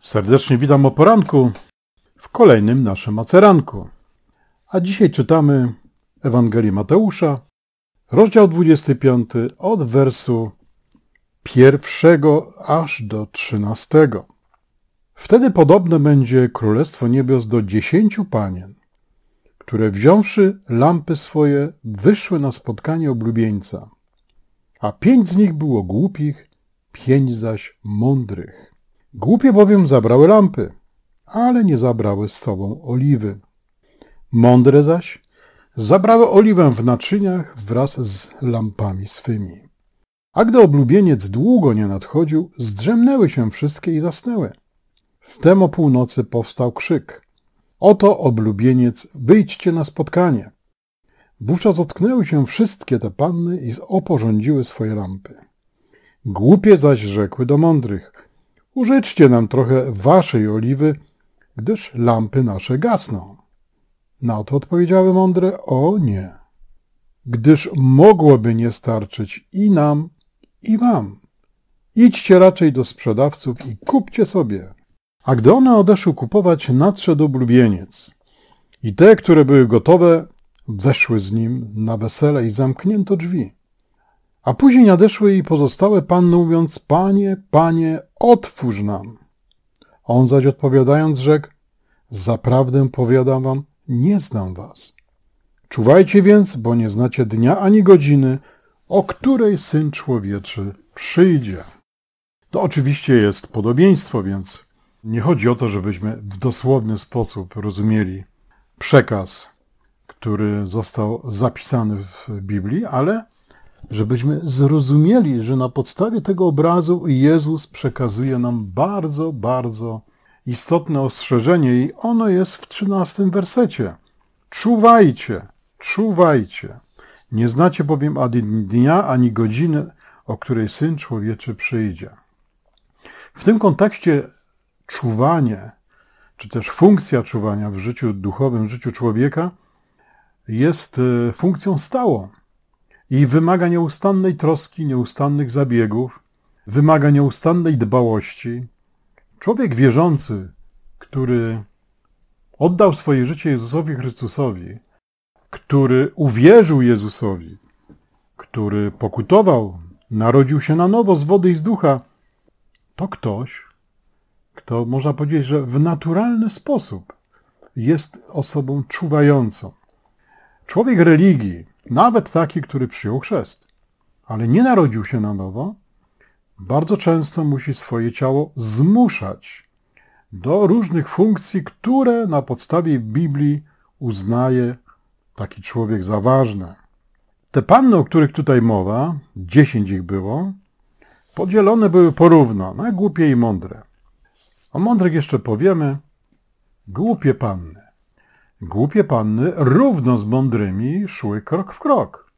Serdecznie witam o poranku w kolejnym naszym maceranku. A dzisiaj czytamy Ewangelię Mateusza, rozdział 25 od wersu pierwszego aż do trzynastego. Wtedy podobne będzie Królestwo Niebios do dziesięciu panien, które wziąwszy lampy swoje, wyszły na spotkanie oblubieńca, a pięć z nich było głupich, pięć zaś mądrych. Głupie bowiem zabrały lampy, ale nie zabrały z sobą oliwy. Mądre zaś zabrały oliwę w naczyniach wraz z lampami swymi. A gdy oblubieniec długo nie nadchodził, zdrzemnęły się wszystkie i zasnęły. Wtem o północy powstał krzyk. Oto oblubieniec, wyjdźcie na spotkanie. Wówczas otknęły się wszystkie te panny i oporządziły swoje lampy. Głupie zaś rzekły do mądrych, Użyczcie nam trochę waszej oliwy, gdyż lampy nasze gasną. Na to odpowiedziały mądre, o nie, gdyż mogłoby nie starczyć i nam, i wam. Idźcie raczej do sprzedawców i kupcie sobie. A gdy one odeszły kupować, nadszedł blubieniec. I te, które były gotowe, weszły z nim na wesele i zamknięto drzwi. A później nadeszły jej pozostałe panny, mówiąc: Panie, panie, otwórz nam. On zaś odpowiadając, rzekł: Zaprawdę powiadam wam, nie znam was. Czuwajcie więc, bo nie znacie dnia ani godziny, o której syn człowieczy przyjdzie. To oczywiście jest podobieństwo, więc nie chodzi o to, żebyśmy w dosłowny sposób rozumieli przekaz, który został zapisany w Biblii, ale żebyśmy zrozumieli, że na podstawie tego obrazu Jezus przekazuje nam bardzo, bardzo istotne ostrzeżenie i ono jest w 13 wersecie. Czuwajcie, czuwajcie. Nie znacie bowiem ani dnia, ani godziny, o której Syn Człowieczy przyjdzie. W tym kontekście czuwanie, czy też funkcja czuwania w życiu duchowym, w życiu człowieka jest e, funkcją stałą i wymaga nieustannej troski, nieustannych zabiegów, wymaga nieustannej dbałości. Człowiek wierzący, który oddał swoje życie Jezusowi Chrystusowi, który uwierzył Jezusowi, który pokutował, narodził się na nowo z wody i z ducha, to ktoś, kto można powiedzieć, że w naturalny sposób jest osobą czuwającą. Człowiek religii, nawet taki, który przyjął chrzest, ale nie narodził się na nowo, bardzo często musi swoje ciało zmuszać do różnych funkcji, które na podstawie Biblii uznaje taki człowiek za ważne. Te panny, o których tutaj mowa, dziesięć ich było, podzielone były porówno na głupie i mądre. O mądrych jeszcze powiemy. Głupie panny. Głupie panny równo z mądrymi szły krok w krok.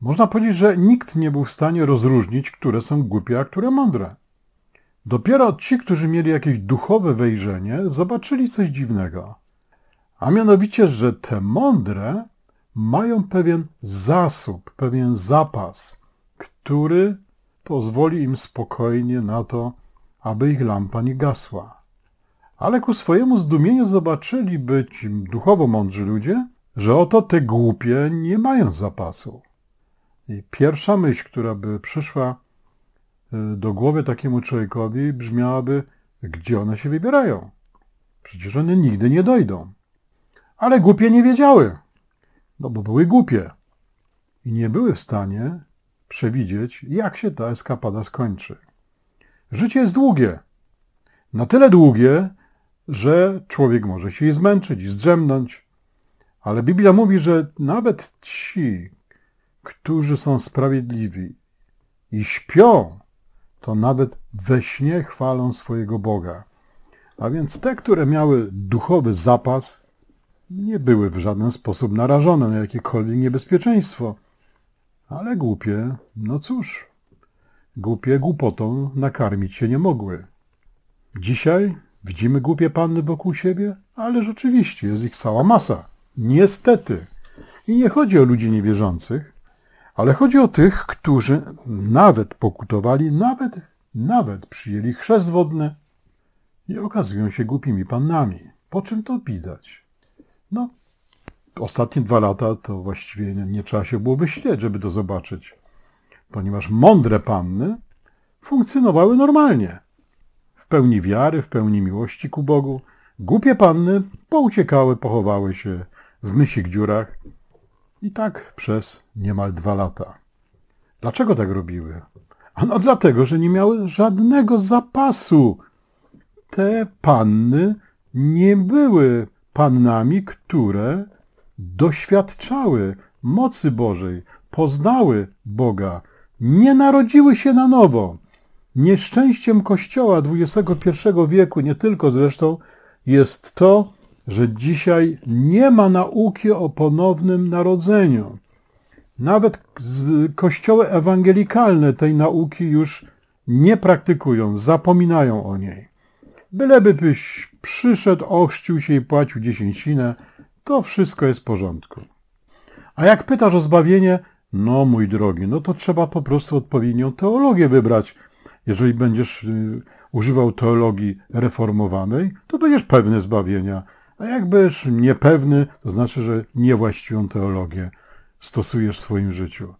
Można powiedzieć, że nikt nie był w stanie rozróżnić, które są głupie, a które mądre. Dopiero ci, którzy mieli jakieś duchowe wejrzenie, zobaczyli coś dziwnego. A mianowicie, że te mądre mają pewien zasób, pewien zapas, który pozwoli im spokojnie na to, aby ich lampa nie gasła ale ku swojemu zdumieniu zobaczyli być duchowo mądrzy ludzie, że oto te głupie nie mają zapasu. I pierwsza myśl, która by przyszła y, do głowy takiemu człowiekowi, brzmiałaby, gdzie one się wybierają? Przecież one nigdy nie dojdą. Ale głupie nie wiedziały, no bo były głupie i nie były w stanie przewidzieć, jak się ta eskapada skończy. Życie jest długie. Na tyle długie, że człowiek może się i zmęczyć, i zdrzemnąć. Ale Biblia mówi, że nawet ci, którzy są sprawiedliwi i śpią, to nawet we śnie chwalą swojego Boga. A więc te, które miały duchowy zapas, nie były w żaden sposób narażone na jakiekolwiek niebezpieczeństwo. Ale głupie, no cóż, głupie głupotą nakarmić się nie mogły. Dzisiaj Widzimy głupie panny wokół siebie, ale rzeczywiście jest ich cała masa. Niestety. I nie chodzi o ludzi niewierzących, ale chodzi o tych, którzy nawet pokutowali, nawet, nawet przyjęli chrzest wodny i okazują się głupimi pannami. Po czym to widać? No, ostatnie dwa lata to właściwie nie, nie trzeba się było śledzić, żeby to zobaczyć, ponieważ mądre panny funkcjonowały normalnie pełni wiary, w pełni miłości ku Bogu, głupie panny pouciekały, pochowały się w mysich dziurach i tak przez niemal dwa lata. Dlaczego tak robiły? Ano dlatego, że nie miały żadnego zapasu. Te panny nie były pannami, które doświadczały mocy Bożej, poznały Boga, nie narodziły się na nowo. Nieszczęściem Kościoła XXI wieku, nie tylko zresztą, jest to, że dzisiaj nie ma nauki o ponownym narodzeniu. Nawet kościoły ewangelikalne tej nauki już nie praktykują, zapominają o niej. Bylebyś przyszedł, ochrzcił się i płacił dziesięcinę, to wszystko jest w porządku. A jak pytasz o zbawienie, no mój drogi, no to trzeba po prostu odpowiednią teologię wybrać – jeżeli będziesz y, używał teologii reformowanej, to będziesz pewny zbawienia. A jak będziesz niepewny, to znaczy, że niewłaściwą teologię stosujesz w swoim życiu.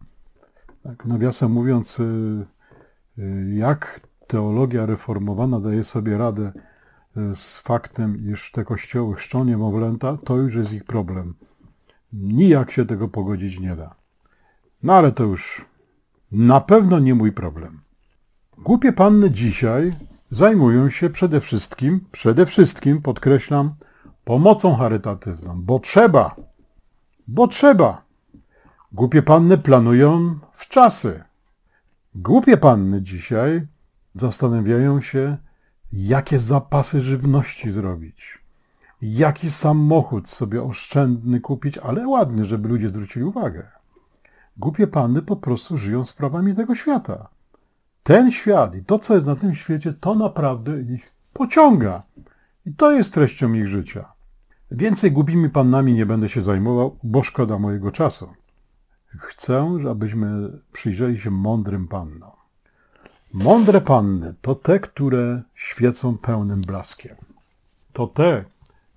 Tak, nawiasem mówiąc, y, y, jak teologia reformowana daje sobie radę z faktem, iż te kościoły chrzczą niemowlęta, to już jest ich problem. Nijak się tego pogodzić nie da. No ale to już na pewno nie mój problem. Głupie panny dzisiaj zajmują się przede wszystkim, przede wszystkim podkreślam, pomocą charytatywną, bo trzeba, bo trzeba. Głupie panny planują w czasy. Głupie panny dzisiaj zastanawiają się, jakie zapasy żywności zrobić, jaki samochód sobie oszczędny kupić, ale ładny, żeby ludzie zwrócili uwagę. Głupie panny po prostu żyją sprawami tego świata ten świat i to, co jest na tym świecie, to naprawdę ich pociąga. I to jest treścią ich życia. Więcej głupimi pannami nie będę się zajmował, bo szkoda mojego czasu. Chcę, abyśmy przyjrzeli się mądrym pannom. Mądre panny to te, które świecą pełnym blaskiem. To te,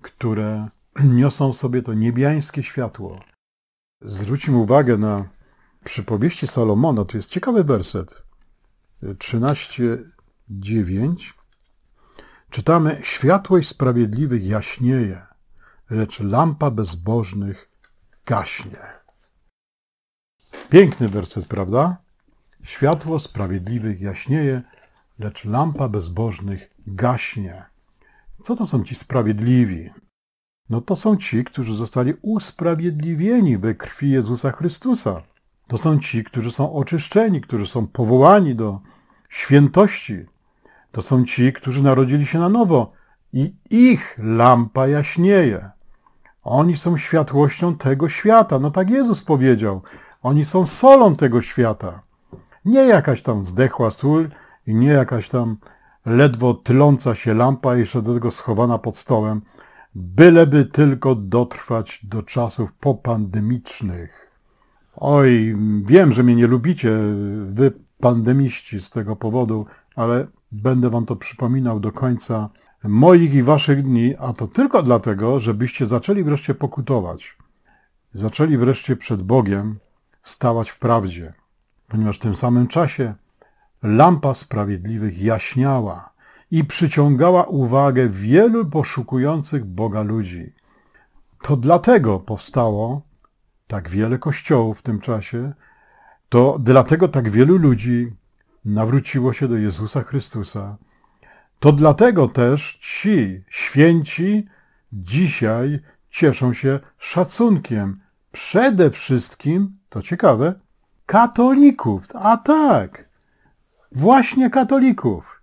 które niosą w sobie to niebiańskie światło. Zwróćmy uwagę na przypowieści Salomona, to jest ciekawy werset. 13:9 czytamy: Światłość sprawiedliwych jaśnieje, lecz lampa bezbożnych gaśnie. Piękny werset, prawda? Światło sprawiedliwych jaśnieje, lecz lampa bezbożnych gaśnie. Co to są ci sprawiedliwi? No to są ci, którzy zostali usprawiedliwieni we krwi Jezusa Chrystusa to są ci, którzy są oczyszczeni, którzy są powołani do świętości. To są ci, którzy narodzili się na nowo i ich lampa jaśnieje. Oni są światłością tego świata. No tak Jezus powiedział. Oni są solą tego świata. Nie jakaś tam zdechła sól i nie jakaś tam ledwo tyląca się lampa, jeszcze do tego schowana pod stołem, byleby tylko dotrwać do czasów popandemicznych. Oj, wiem, że mnie nie lubicie, wy pandemiści z tego powodu, ale będę wam to przypominał do końca moich i waszych dni, a to tylko dlatego, żebyście zaczęli wreszcie pokutować. Zaczęli wreszcie przed Bogiem stawać w prawdzie, ponieważ w tym samym czasie lampa sprawiedliwych jaśniała i przyciągała uwagę wielu poszukujących Boga ludzi. To dlatego powstało tak wiele kościołów w tym czasie, to dlatego tak wielu ludzi nawróciło się do Jezusa Chrystusa. To dlatego też ci święci dzisiaj cieszą się szacunkiem. Przede wszystkim, to ciekawe, katolików. A tak, właśnie katolików.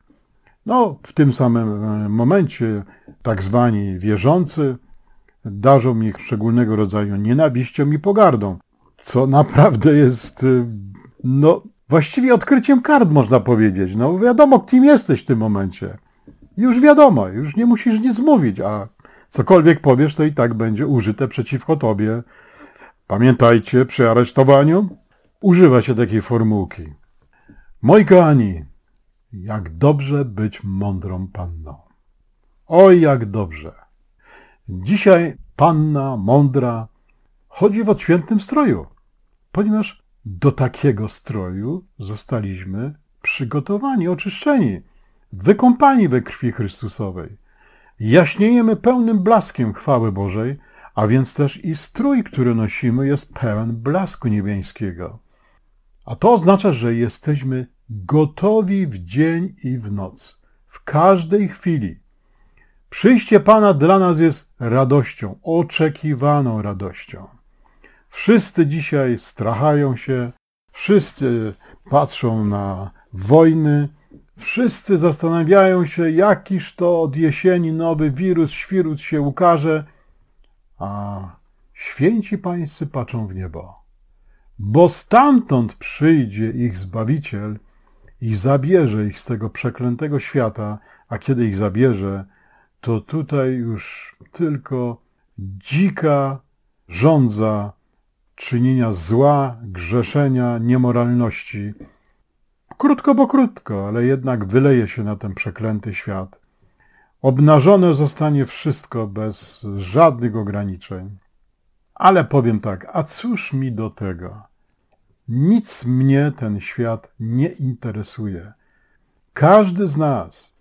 No, w tym samym momencie tak zwani wierzący, darzą ich szczególnego rodzaju nienawiścią i pogardą, co naprawdę jest, y, no, właściwie odkryciem kart, można powiedzieć. No, wiadomo, kim jesteś w tym momencie. Już wiadomo, już nie musisz nic mówić, a cokolwiek powiesz, to i tak będzie użyte przeciwko tobie. Pamiętajcie, przy aresztowaniu używa się takiej formułki. Moi kochani, jak dobrze być mądrą panną. Oj, jak dobrze. Dzisiaj panna mądra chodzi w odświętym stroju, ponieważ do takiego stroju zostaliśmy przygotowani, oczyszczeni, wykąpani we krwi Chrystusowej. Jaśniejemy pełnym blaskiem chwały Bożej, a więc też i strój, który nosimy, jest pełen blasku niebiańskiego. A to oznacza, że jesteśmy gotowi w dzień i w noc, w każdej chwili, Przyjście Pana dla nas jest radością, oczekiwaną radością. Wszyscy dzisiaj strachają się, wszyscy patrzą na wojny, wszyscy zastanawiają się, jakiż to od jesieni nowy wirus, świrut się ukaże, a święci pańscy patrzą w niebo. Bo stamtąd przyjdzie ich Zbawiciel i zabierze ich z tego przeklętego świata, a kiedy ich zabierze, to tutaj już tylko dzika żądza czynienia zła, grzeszenia, niemoralności. Krótko bo krótko, ale jednak wyleje się na ten przeklęty świat. Obnażone zostanie wszystko bez żadnych ograniczeń. Ale powiem tak, a cóż mi do tego? Nic mnie ten świat nie interesuje. Każdy z nas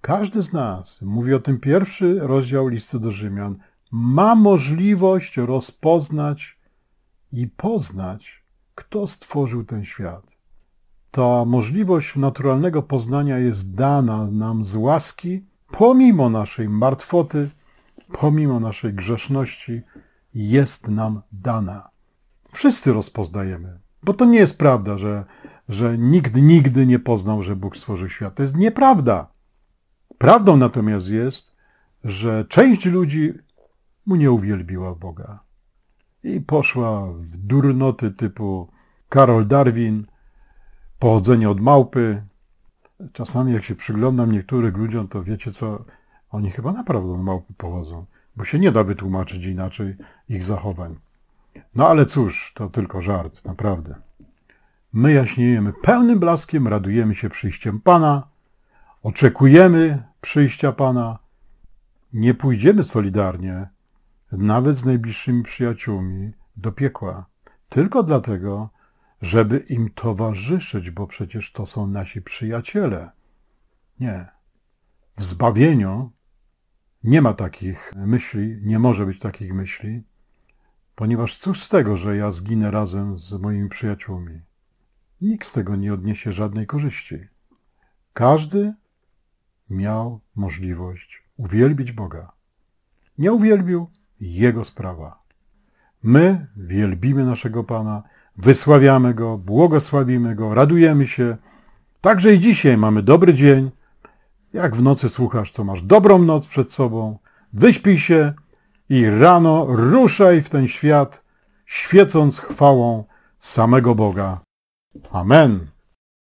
każdy z nas, mówi o tym pierwszy rozdział listy do Rzymian, ma możliwość rozpoznać i poznać, kto stworzył ten świat. Ta możliwość naturalnego poznania jest dana nam z łaski, pomimo naszej martwoty, pomimo naszej grzeszności, jest nam dana. Wszyscy rozpoznajemy, bo to nie jest prawda, że, że nikt nigdy nie poznał, że Bóg stworzył świat. To jest nieprawda. Prawdą natomiast jest, że część ludzi mu nie uwielbiła Boga i poszła w durnoty typu Karol Darwin, pochodzenie od małpy. Czasami jak się przyglądam niektórym ludziom, to wiecie co, oni chyba naprawdę od małpy pochodzą, bo się nie da wytłumaczyć inaczej ich zachowań. No ale cóż, to tylko żart, naprawdę. My jaśniejemy pełnym blaskiem, radujemy się przyjściem Pana, oczekujemy przyjścia Pana. Nie pójdziemy solidarnie, nawet z najbliższymi przyjaciółmi, do piekła, tylko dlatego, żeby im towarzyszyć, bo przecież to są nasi przyjaciele. Nie. W zbawieniu nie ma takich myśli, nie może być takich myśli, ponieważ cóż z tego, że ja zginę razem z moimi przyjaciółmi? Nikt z tego nie odniesie żadnej korzyści. Każdy miał możliwość uwielbić Boga. Nie uwielbił, jego sprawa. My wielbimy naszego Pana, wysławiamy Go, błogosławimy Go, radujemy się. Także i dzisiaj mamy dobry dzień. Jak w nocy słuchasz, to masz dobrą noc przed sobą. Wyśpij się i rano ruszaj w ten świat, świecąc chwałą samego Boga. Amen.